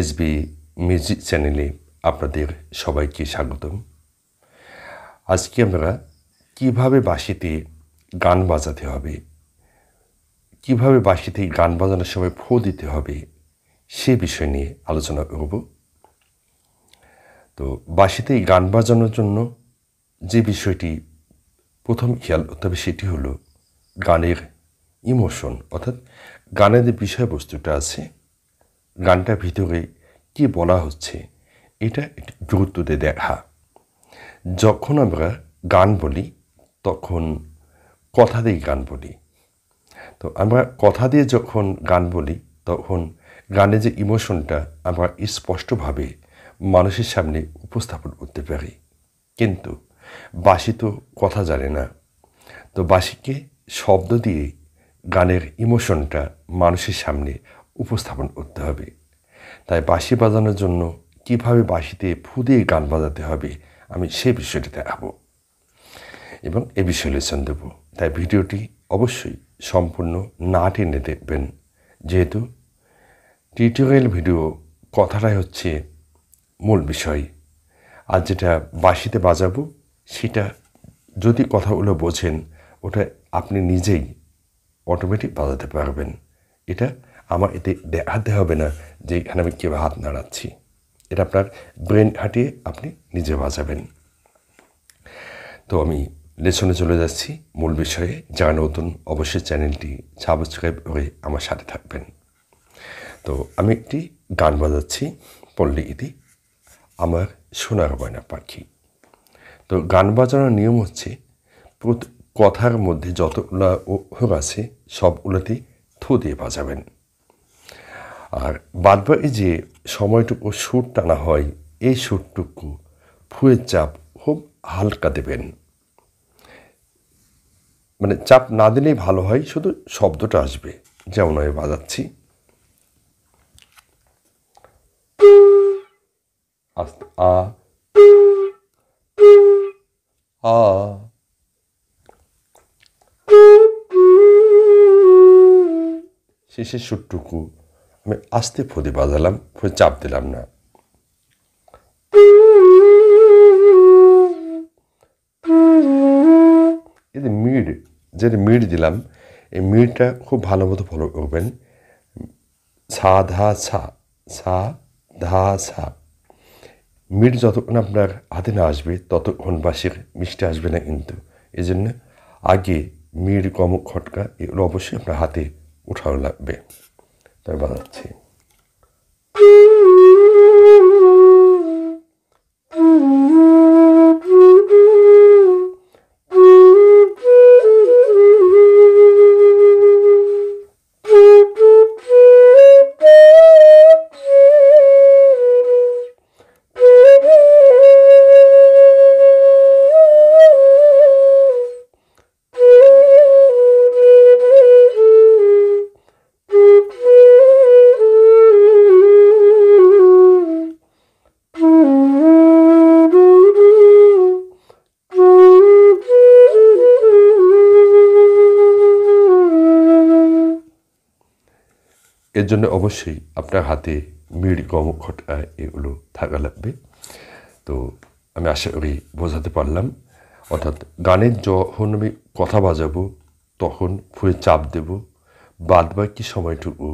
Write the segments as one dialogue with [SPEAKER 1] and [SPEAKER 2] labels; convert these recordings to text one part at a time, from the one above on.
[SPEAKER 1] SB music চ্যানেলে আপনাদের সবাইকে স্বাগতম আজকে আমরা কিভাবে বাসিতে গান বাজাতে হবে কিভাবে বাসিতে গান বাজানোর সময় ফো দিতে হবে সে বিষয় নিয়ে আলোচনা করব তো বাসিতে গান বাজানোর জন্য যে বিষয়টি প্রথম খেয়াল করতে হবে সেটি হলো গানের ইমোশন অর্থাৎ গানের যে বিষয়বস্তুটা আছে গানটার ভিতরে কি বলা হচ্ছে এটা গুরুত্ব দিয়ে দেখা যখন আমরা গান বলি তখন কথা দিয়ে গান বলি তো আমরা কথা দিয়ে যখন গান বলি তখন গানের যে ইমোশনটা আমরা স্পষ্টভাবে মানুষের সামনে উপস্থাপন করতে পারি কিন্তু বাসি তো কথা জানে না তো বাসিকে শব্দ দিয়ে গানের ইমোশনটা মানুষের সামনে উপস্থাপন করতে হবে তাই বাঁশি বাজানোর জন্য কীভাবে বাঁশিতে ফু দিয়ে গান বাজাতে হবে আমি সে বিষয়টিতে আব এবং এ বিষয়ে লেসন দেব তাই ভিডিওটি অবশ্যই সম্পূর্ণ না টেনে দেখবেন যেহেতু টিউটোরিয়াল ভিডিও কথাটাই হচ্ছে মূল বিষয় আর যেটা বাঁশিতে বাজাবো সেটা যদি কথাগুলো বোঝেন ওটা আপনি নিজেই অটোমেটিক বাজাতে পারবেন এটা আমার এতে দেখাতে হবে না যে এখানে আমি কীভাবে হাত নাড়াচ্ছি এটা আপনার ব্রেন হাঁটিয়ে আপনি নিজে বাজাবেন তো আমি লেসনে চলে যাচ্ছি মূল বিষয়ে যা নতুন অবশ্যই চ্যানেলটি সাবস্ক্রাইব হয়ে আমার সাথে থাকবেন তো আমি একটি গান বাজাচ্ছি পল্লী ইতি আমার সোনার গয়না পাখি তো গান বাজানোর নিয়ম হচ্ছে কথার মধ্যে যতগুলো ওহর আছে সবগুলোতেই থু দিয়ে বাজাবেন আর বাদবাকি যে সময়টুকু সুর টানা হয় এই সুরটুকু ফুয়ের চাপ খুব হালকা দেবেন মানে চাপ না দিলেই ভালো হয় শুধু শব্দটা আসবে যেমন আমি বাজাচ্ছি আ আ শেষের সুরটুকু আমি আস্তে ফদি বাজালাম চাপ দিলাম না এতে মিড যেটা মিড দিলাম এই মিডটা খুব ভালো মতো ফলো করবেন সা ধা সা সা ধা সা মিড যতক্ষণ আপনার হাতে না আসবে ততক্ষণ বাসির মিষ্টি আসবে না কিন্তু এই জন্য আগে মিড কম খটকা এগুলো অবশ্যই আপনার হাতে উঠানো লাগবে তার বানাচ্ছি এর জন্য অবশ্যই আপনার হাতে মিড় কম খটকা এগুলো থাকা লাগবে তো আমি আশা করি বোঝাতে পারলাম অর্থাৎ গানের যখন আমি কথা বাজাবো তখন ফুয়ে চাপ দেব বাদ বাকি সময়টুকু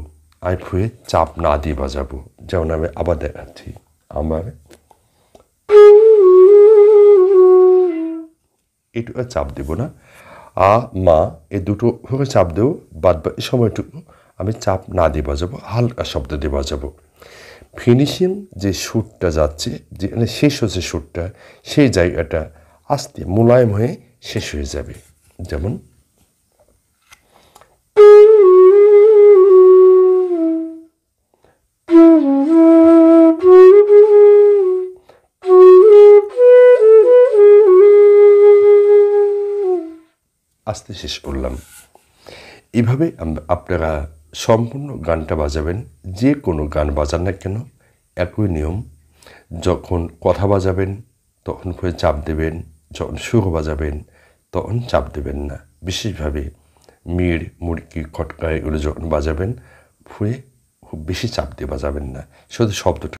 [SPEAKER 1] আমি ফুয়ে চাপ না দিয়ে বাজাবো যেমন আমি আবার দেখাচ্ছি আমার এটুকু চাপ দেব না আ মা এ দুটো চাপ দেব বাদ বাকি সময়টুকু আমি চাপ না দিয়ে বাজাবো হালকা শব্দ দিয়ে বাজাবো ফিনিশিং যে সুরটা যাচ্ছে যে মানে শেষ হচ্ছে সুরটা সেই জায়গাটা আস্তে মোলায়েম হয়ে শেষ হয়ে যাবে যেমন আস্তে শেষ করলাম এভাবে আপনারা সম্পূর্ণ গানটা বাজাবেন যে কোনো গান বাজান না কেন একই নিয়ম যখন কথা বাজাবেন তখন করে চাপ দেবেন যখন সুখ বাজাবেন তখন চাপ দেবেন না বিশেষভাবে মিড় মুরগি খটকা এগুলো যখন বাজাবেন ফুয়ে খুব বেশি চাপ দিয়ে বাজাবেন না শুধু শব্দটা